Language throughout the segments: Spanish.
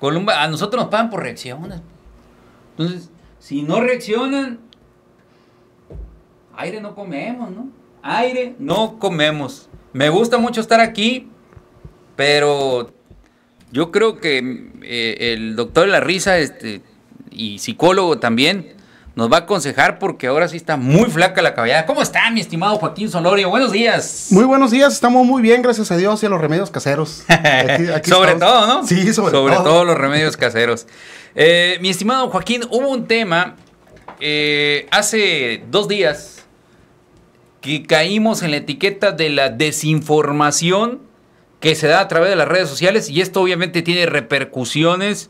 Columba, a nosotros nos pagan por reacciones. Entonces, si no reaccionan, aire no comemos, ¿no? Aire no comemos. Me gusta mucho estar aquí, pero yo creo que eh, el doctor de la risa este, y psicólogo también nos va a aconsejar porque ahora sí está muy flaca la caballada. ¿Cómo está, mi estimado Joaquín Solorio? Buenos días. Muy buenos días, estamos muy bien, gracias a Dios y a los remedios caseros. sobre todo, ¿no? Sí, sobre, sobre todo. los remedios caseros. Eh, mi estimado Joaquín, hubo un tema eh, hace dos días que caímos en la etiqueta de la desinformación que se da a través de las redes sociales y esto obviamente tiene repercusiones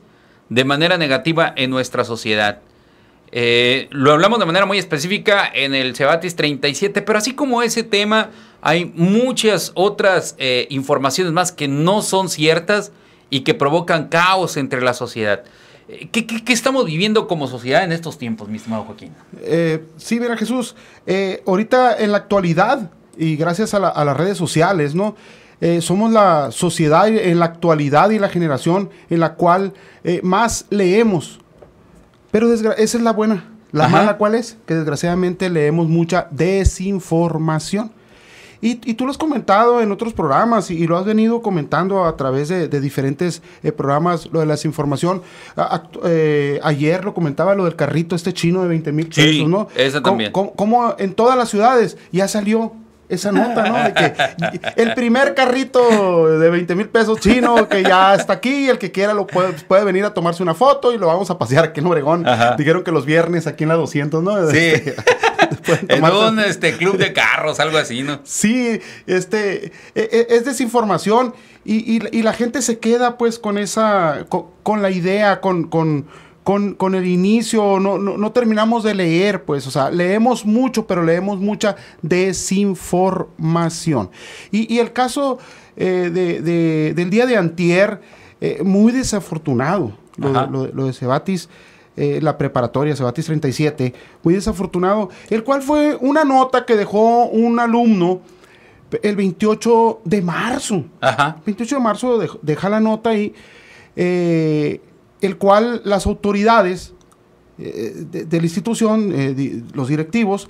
de manera negativa en nuestra sociedad. Eh, lo hablamos de manera muy específica en el Cebatis 37, pero así como ese tema, hay muchas otras eh, informaciones más que no son ciertas y que provocan caos entre la sociedad. Eh, ¿Qué, qué, estamos viviendo como sociedad en estos tiempos, mi estimado Joaquín? sí, mira Jesús, ahorita en la actualidad, y gracias a, las redes sociales, ¿no? somos la sociedad en la actualidad y la generación en la cual más leemos pero esa es la buena. La mala, ¿cuál es? Que desgraciadamente leemos mucha desinformación. Y, tú lo has comentado en otros programas y, lo has venido comentando a través de, diferentes eh, programas, lo de la desinformación. Eh, ayer lo comentaba lo del carrito este chino de 20 mil pesos, sí, ¿no? Esa también. como en todas las ciudades ya salió esa nota, ¿no? De que el primer carrito de 20 mil pesos chino que ya está aquí, el que quiera lo puede, venir a tomarse una foto y lo vamos a pasear aquí en Obregón. Dijeron que los viernes aquí en la 200, ¿no? Sí. Este, en un este, club de carros, algo así, ¿no? Sí, este, e, e, es desinformación y, la gente se queda pues con esa, con, con la idea, con, con con, el inicio, no, terminamos de leer, pues, o sea, leemos mucho, pero leemos mucha desinformación. Y, el caso eh, del día de antier, eh, muy desafortunado, lo, de Cebatis. Eh, la preparatoria Cebatis 37, muy desafortunado, el cual fue una nota que dejó un alumno el 28 de marzo. Ajá. 28 de marzo deja la nota ahí el cual las autoridades eh, de, la institución, eh, los directivos,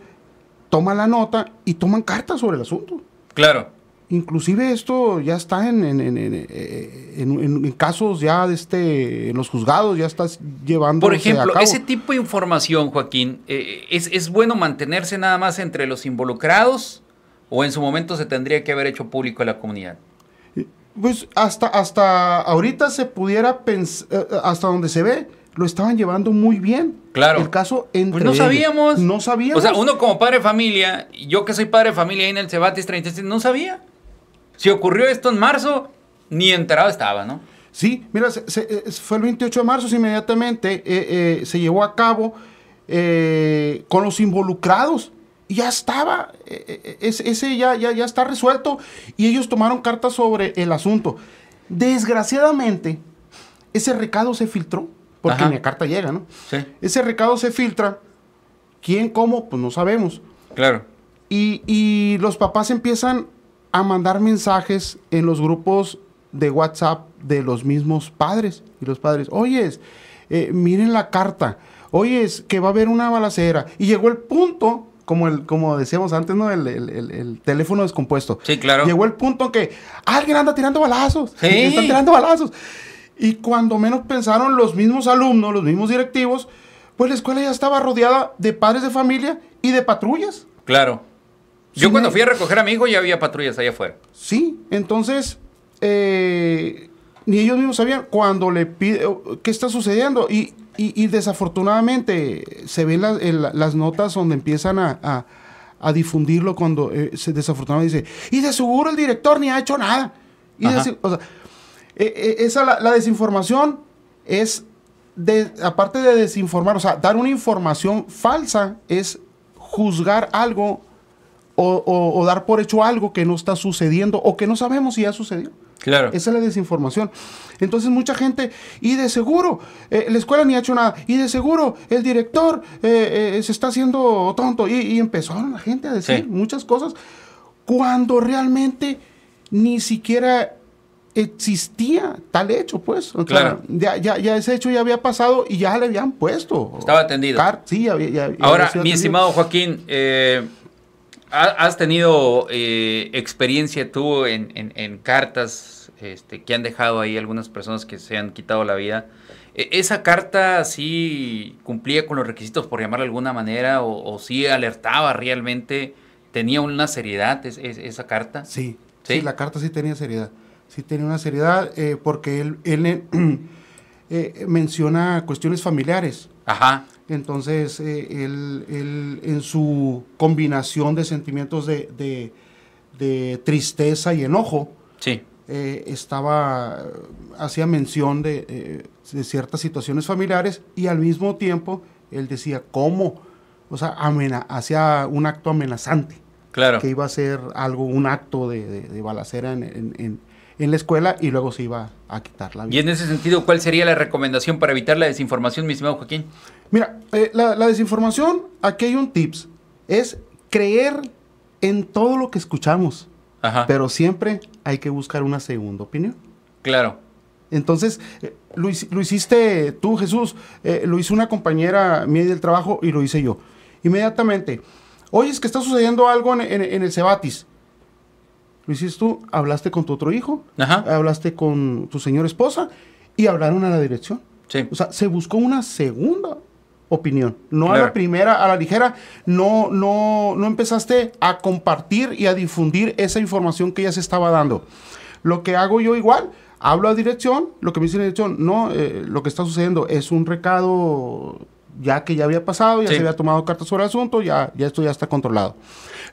toman la nota y toman cartas sobre el asunto. Claro. Inclusive esto ya está en, en, casos ya de este, en los juzgados ya estás llevando. Por ejemplo, ese tipo de información, Joaquín, eh, es, es, bueno mantenerse nada más entre los involucrados o en su momento se tendría que haber hecho público a la comunidad. Pues hasta, hasta ahorita se pudiera pensar, eh, eh, hasta donde se ve, lo estaban llevando muy bien. Claro. El caso entre. Pues no sabíamos. No sabíamos. O sea, uno como padre de familia, yo que soy padre de familia ahí en el Cebatis 36, no sabía. Si ocurrió esto en marzo, ni enterado estaba, ¿no? Sí, mira, eh, fue el 28 de marzo, inmediatamente se llevó a cabo con los involucrados ya estaba, e, e, e, ese ya, ya, ya está resuelto y ellos tomaron cartas sobre el asunto. Desgraciadamente, ese recado se filtró, porque mi carta llega, ¿no? Ese recado se filtra. ¿Quién, cómo? Pues no sabemos. Claro. Y, y los papás empiezan a mandar mensajes en los grupos de WhatsApp de los mismos padres. Y los padres, oyes, eh, miren la carta. Oyes, que va a haber una balacera. Y llegó el punto como, el, como decíamos antes, ¿no? El, teléfono descompuesto. Sí, claro. Llegó el punto en que alguien anda tirando balazos. Están tirando balazos. Y cuando menos pensaron los mismos alumnos, los mismos directivos, pues la escuela ya estaba rodeada de padres de familia y de patrullas. Claro. Yo cuando fui a recoger a mi hijo ya había patrullas allá afuera. Sí, entonces eh, ni ellos mismos sabían cuando le pide oh, qué está sucediendo. Y y, desafortunadamente se ven las, eh, notas donde empiezan a, difundirlo cuando eh, se desafortunadamente dice, y de seguro el director ni ha hecho nada. Y o sea, eh, esa la, la, desinformación es, de, aparte de desinformar, o sea, dar una información falsa es juzgar algo o, dar por hecho algo que no está sucediendo o que no sabemos si ha sucedido Claro. Esa es la desinformación. Entonces mucha gente, y de seguro, eh, la escuela ni ha hecho nada, y de seguro el director eh, eh, se está haciendo tonto, y, empezaron la gente a decir muchas cosas cuando realmente ni siquiera existía tal hecho, pues. claro. ya, ya, ese hecho ya había pasado y ya le habían puesto. Estaba atendido. sí, Ahora, mi estimado Joaquín, ¿Has tenido eh, experiencia tú en, cartas este, que han dejado ahí algunas personas que se han quitado la vida? E, ¿Esa carta sí cumplía con los requisitos, por llamarla de alguna manera, o, si sí alertaba realmente? ¿Tenía una seriedad esa carta? Sí, sí, la carta sí tenía seriedad. Sí tenía una seriedad eh, porque él, él eh, menciona cuestiones familiares. Ajá. Entonces, eh, él, en su combinación de sentimientos de, tristeza y enojo, sí. Eh, estaba, hacía mención eh, de, ciertas situaciones familiares y al mismo tiempo él decía cómo, o sea, hacía un acto amenazante. Claro. Que iba a ser algo, un acto de, balacera en, en, en en la escuela y luego se iba a quitar la vida. Y en ese sentido, ¿cuál sería la recomendación para evitar la desinformación, mi estimado Joaquín? Mira, eh, la, desinformación, aquí hay un tips, es creer en todo lo que escuchamos, pero siempre hay que buscar una segunda opinión. Claro. Entonces, eh, lo, hiciste tú, Jesús, eh, lo hizo una compañera mía del trabajo y lo hice yo. Inmediatamente, oye, es que está sucediendo algo en, en el Cebatis lo hiciste tú, hablaste con tu otro hijo, hablaste con tu señora esposa y hablaron a la dirección. O sea, se buscó una segunda opinión, no a la primera, a la ligera, no, no, no empezaste a compartir y a difundir esa información que ya se estaba dando. Lo que hago yo igual, hablo a dirección, lo que me dice la dirección, no, eh, lo que está sucediendo es un recado ya que ya había pasado, ya se había tomado cartas sobre el asunto, ya, ya esto ya está controlado.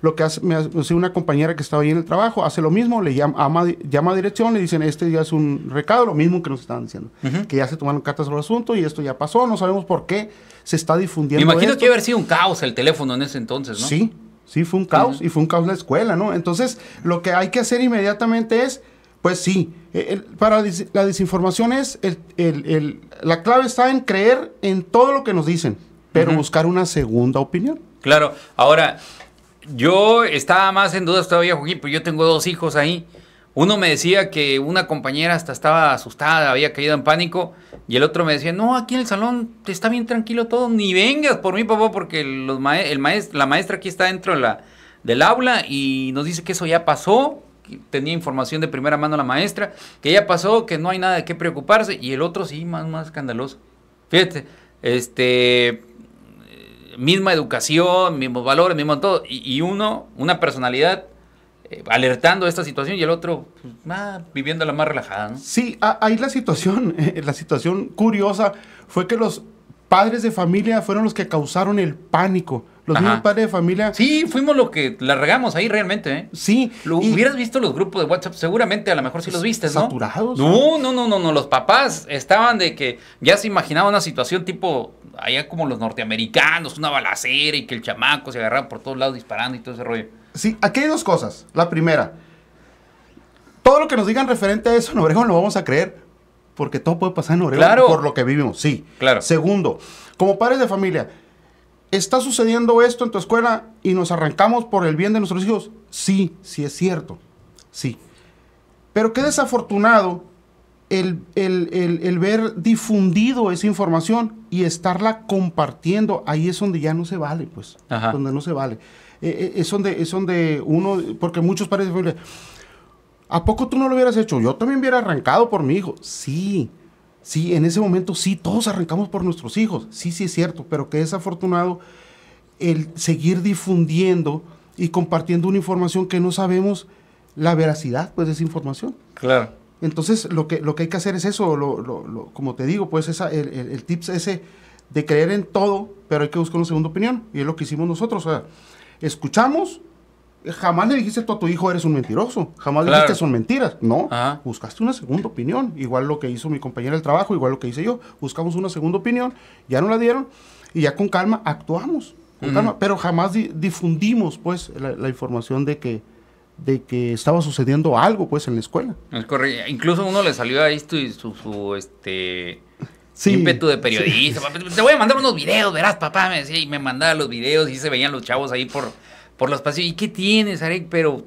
Lo que hace, me hace una compañera que estaba ahí en el trabajo, hace lo mismo, le llama, llama a dirección, le dicen, este ya es un recado, lo mismo que nos estaban diciendo, que ya se tomaron cartas sobre el asunto y esto ya pasó, no sabemos por qué se está difundiendo. Me imagino que haber sido un caos el teléfono en ese entonces, ¿no? Sí, sí, fue un caos y fue un caos la escuela, ¿no? Entonces, lo que hay que hacer inmediatamente es pues sí, eh, para la desinformación es, la clave está en creer en todo lo que nos dicen, pero buscar una segunda opinión. Claro, ahora, yo estaba más en dudas todavía, Joaquín, pues yo tengo dos hijos ahí. Uno me decía que una compañera hasta estaba asustada, había caído en pánico, y el otro me decía, no, aquí en el salón está bien tranquilo todo, ni vengas por mí, papá, porque los el maestro, la maestra aquí está dentro del aula y nos dice que eso ya pasó, tenía información de primera mano la maestra, que ya pasó, que no hay nada de qué preocuparse, y el otro sí, más, más escandaloso. Fíjate, este, misma educación, mismos valores, mismo todo, y, uno, una personalidad eh, alertando esta situación y el otro pues, ah, más relajada. Sí, ah, ahí la situación, la situación curiosa fue que los padres de familia fueron los que causaron el pánico los Ajá. padres de familia. Sí, fuimos los que la regamos ahí realmente, ¿eh? Sí. Lo, Hubieras visto los grupos de WhatsApp, seguramente a lo mejor sí los viste, ¿no? Saturados. No, no, no, no, no. Los papás estaban de que ya se imaginaba una situación tipo allá como los norteamericanos, una balacera y que el chamaco se agarraba por todos lados disparando y todo ese rollo. Sí, aquí hay dos cosas. La primera, todo lo que nos digan referente a eso en Obregón lo vamos a creer, porque todo puede pasar en Obregón por lo que vivimos, sí. Claro. Segundo, como padres de familia, está sucediendo esto en tu escuela y nos arrancamos por el bien de nuestros hijos. Sí, sí es cierto. Sí. Pero qué desafortunado el, ver difundido esa información y estarla compartiendo, ahí es donde ya no se vale, pues, donde no se vale. Eh, eh, es, donde, es donde uno, porque muchos parecen, ¿a poco tú no lo hubieras hecho? Yo también hubiera arrancado por mi hijo. Sí, Sí, en ese momento sí, todos arrancamos por nuestros hijos, sí, sí es cierto, pero que es afortunado el seguir difundiendo y compartiendo una información que no sabemos la veracidad pues, de esa información. Claro. Entonces, lo que, lo que hay que hacer es eso, como te digo, pues el, tip el, tips ese de creer en todo, pero hay que buscar una segunda opinión, y es lo que hicimos nosotros. O sea, escuchamos, jamás le dijiste tú a tu hijo eres un mentiroso, jamás le dijiste son mentiras, no, buscaste una segunda opinión, igual lo que hizo mi compañera del trabajo, igual lo que hice yo, buscamos una segunda opinión, ya no la dieron y ya con calma actuamos, con calma, pero jamás difundimos pues la, información de que de que estaba sucediendo algo pues en la escuela. Incluso uno le salió ahí su, su, su este ímpetu de periodista. Te voy a mandar unos videos, verás, papá, me y me mandaba los videos y se veían los chavos ahí por por los pasillos. ¿Y qué tienes, Arek? Pero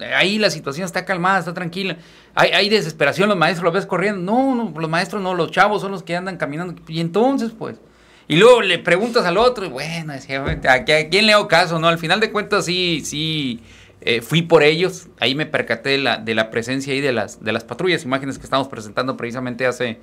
eh, ahí la situación está calmada, está tranquila. Hay, desesperación, los maestros los ves corriendo. No, no, los maestros no, los chavos son los que andan caminando. Y entonces, pues. Y luego le preguntas al otro, y bueno, ¿a quién le hago caso? No, al final de cuentas sí, sí, eh, fui por ellos. Ahí me percaté de la, de la presencia ahí de las, de las patrullas, imágenes que estamos presentando precisamente hace,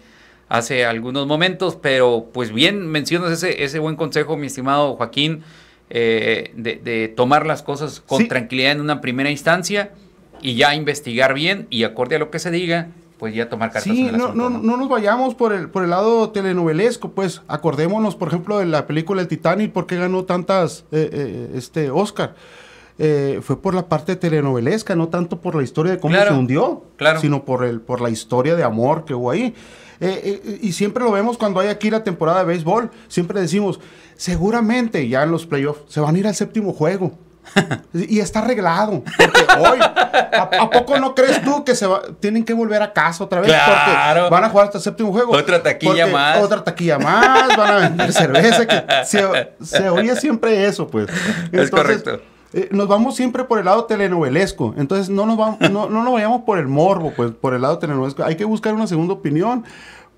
hace algunos momentos. Pero pues bien, mencionas ese, ese buen consejo, mi estimado Joaquín. Eh, de, tomar las cosas con tranquilidad en una primera instancia y ya investigar bien y acorde a lo que se diga, pues ya tomar cartas no, no, no, nos vayamos por el, por el lado telenovelesco, pues acordémonos, por ejemplo, de la película El Titanic, ¿por qué ganó tantas eh, eh, este Oscar? fue por la parte telenovelesca, no tanto por la historia de cómo se hundió, claro. sino por, el, por la historia de amor que hubo ahí. Eh, eh, y siempre lo vemos cuando hay aquí la temporada de béisbol. Siempre decimos, seguramente ya en los playoffs se van a ir al séptimo juego. y está arreglado. Porque hoy, ¿a, poco no crees tú que se tienen que volver a casa otra vez? Claro. van a jugar hasta el séptimo juego. Otra taquilla más. Otra taquilla más, van a vender cerveza. se, oía siempre eso, pues. es correcto eh, nos vamos siempre por el lado telenovelesco. Entonces, no nos, vamos, no, no vayamos por el morbo, pues, por el lado telenovelesco. Hay que buscar una segunda opinión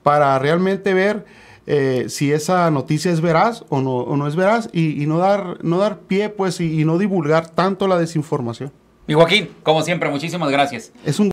para realmente ver eh, si esa noticia es veraz o no, no es veraz y, no, dar, no dar pie, pues, y, no divulgar tanto la desinformación. Y Joaquín, como siempre, muchísimas gracias. Es un